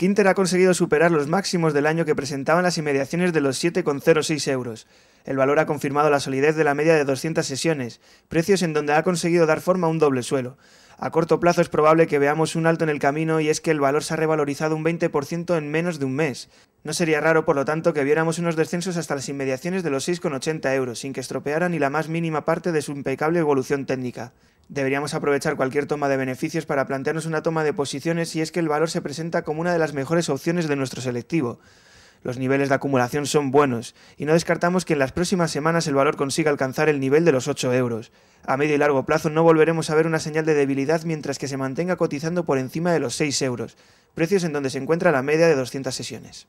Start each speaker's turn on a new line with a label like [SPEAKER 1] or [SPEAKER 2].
[SPEAKER 1] Inter ha conseguido superar los máximos del año que presentaban las inmediaciones de los 7,06 euros. El valor ha confirmado la solidez de la media de 200 sesiones, precios en donde ha conseguido dar forma a un doble suelo. A corto plazo es probable que veamos un alto en el camino y es que el valor se ha revalorizado un 20% en menos de un mes. No sería raro, por lo tanto, que viéramos unos descensos hasta las inmediaciones de los 6,80 euros, sin que estropeara ni la más mínima parte de su impecable evolución técnica. Deberíamos aprovechar cualquier toma de beneficios para plantearnos una toma de posiciones si es que el valor se presenta como una de las mejores opciones de nuestro selectivo. Los niveles de acumulación son buenos, y no descartamos que en las próximas semanas el valor consiga alcanzar el nivel de los 8 euros. A medio y largo plazo no volveremos a ver una señal de debilidad mientras que se mantenga cotizando por encima de los 6 euros, precios en donde se encuentra la media de 200 sesiones.